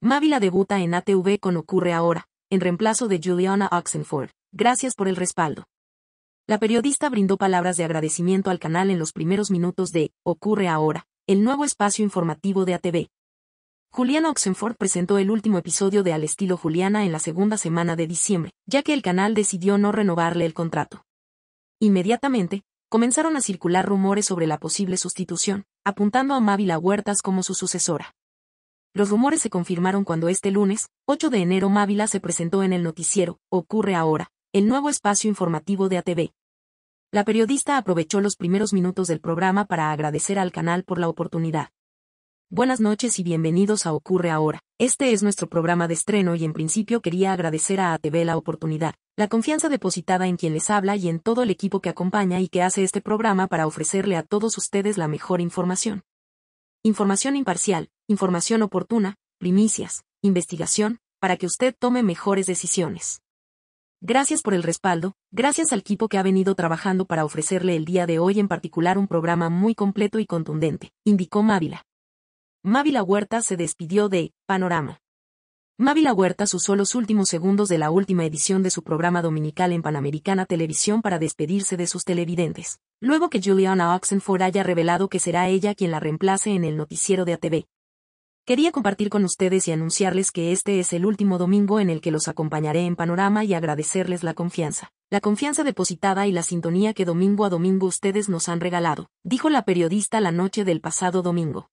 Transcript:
Mávila debuta en ATV con Ocurre Ahora, en reemplazo de Juliana Oxenford. Gracias por el respaldo. La periodista brindó palabras de agradecimiento al canal en los primeros minutos de Ocurre Ahora, el nuevo espacio informativo de ATV. Juliana Oxenford presentó el último episodio de Al estilo Juliana en la segunda semana de diciembre, ya que el canal decidió no renovarle el contrato. Inmediatamente, comenzaron a circular rumores sobre la posible sustitución, apuntando a Mávila Huertas como su sucesora. Los rumores se confirmaron cuando este lunes, 8 de enero, Mávila se presentó en el noticiero, Ocurre ahora, el nuevo espacio informativo de ATV. La periodista aprovechó los primeros minutos del programa para agradecer al canal por la oportunidad. Buenas noches y bienvenidos a Ocurre ahora. Este es nuestro programa de estreno y en principio quería agradecer a ATV la oportunidad, la confianza depositada en quien les habla y en todo el equipo que acompaña y que hace este programa para ofrecerle a todos ustedes la mejor información. Información imparcial, información oportuna, primicias, investigación, para que usted tome mejores decisiones. Gracias por el respaldo, gracias al equipo que ha venido trabajando para ofrecerle el día de hoy en particular un programa muy completo y contundente, indicó Mávila. Mávila Huerta se despidió de Panorama. Mávila Huertas usó los últimos segundos de la última edición de su programa dominical en Panamericana Televisión para despedirse de sus televidentes, luego que Juliana Oxenford haya revelado que será ella quien la reemplace en el noticiero de ATV. Quería compartir con ustedes y anunciarles que este es el último domingo en el que los acompañaré en Panorama y agradecerles la confianza, la confianza depositada y la sintonía que domingo a domingo ustedes nos han regalado, dijo la periodista la noche del pasado domingo.